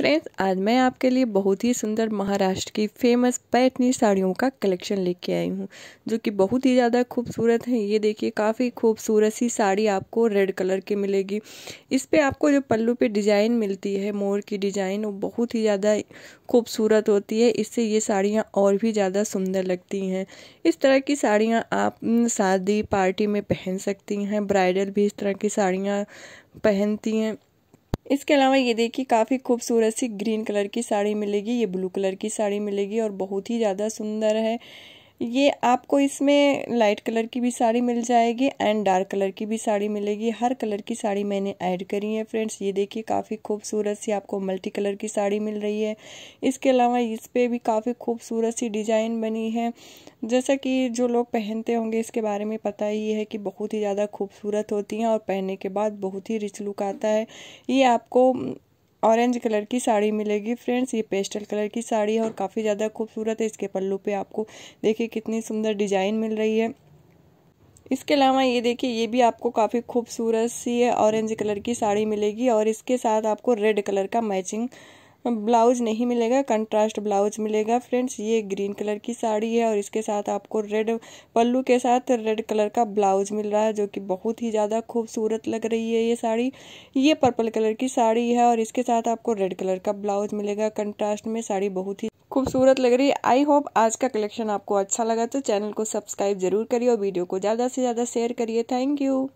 friends आज मैं आपके लिए बहुत ही सुंदर महाराष्ट्र की फेमस पैटनी साड़ियों का कलेक्शन लेके आई हूँ जो कि बहुत ही ज़्यादा खूबसूरत है ये देखिए काफ़ी खूबसूरत सी साड़ी आपको रेड कलर की मिलेगी इस पे आपको जो पल्लू पे डिज़ाइन मिलती है मोर की डिज़ाइन वो बहुत ही ज़्यादा खूबसूरत होती है इससे ये साड़ियाँ और भी ज़्यादा सुंदर लगती हैं इस तरह की साड़ियाँ आप शादी पार्टी में पहन सकती हैं ब्राइडल भी इस तरह की साड़ियाँ पहनती हैं इसके अलावा ये देखिए काफ़ी खूबसूरत सी ग्रीन कलर की साड़ी मिलेगी ये ब्लू कलर की साड़ी मिलेगी और बहुत ही ज़्यादा सुंदर है ये आपको इसमें लाइट कलर की भी साड़ी मिल जाएगी एंड डार्क कलर की भी साड़ी मिलेगी हर कलर की साड़ी मैंने ऐड करी है फ्रेंड्स ये देखिए काफ़ी खूबसूरत सी आपको मल्टी कलर की साड़ी मिल रही है इसके अलावा इस पर भी काफ़ी खूबसूरत सी डिज़ाइन बनी है जैसा कि जो लोग पहनते होंगे इसके बारे में पता ही है कि बहुत ही ज़्यादा खूबसूरत होती हैं और पहनने के बाद बहुत ही रिच लुक आता है ये आपको ऑरेंज कलर की साड़ी मिलेगी फ्रेंड्स ये पेस्टल कलर की साड़ी है और काफ़ी ज़्यादा खूबसूरत है इसके पल्लू पे आपको देखिए कितनी सुंदर डिजाइन मिल रही है इसके अलावा ये देखिए ये भी आपको काफ़ी खूबसूरत सी है ऑरेंज कलर की साड़ी मिलेगी और इसके साथ आपको रेड कलर का मैचिंग ब्लाउज नहीं मिलेगा कंट्रास्ट ब्लाउज मिलेगा फ्रेंड्स ये ग्रीन कलर की साड़ी है और इसके साथ आपको रेड पल्लू के साथ रेड कलर का ब्लाउज मिल रहा है जो कि बहुत ही ज़्यादा खूबसूरत लग रही है ये साड़ी ये पर्पल कलर की साड़ी है और इसके साथ आपको रेड कलर का ब्लाउज मिलेगा कंट्रास्ट में साड़ी बहुत ही खूबसूरत लग रही है आई होप आज का कलेक्शन आपको अच्छा लगा तो चैनल को सब्सक्राइब जरूर करिए और वीडियो को ज़्यादा से ज़्यादा शेयर करिए थैंक यू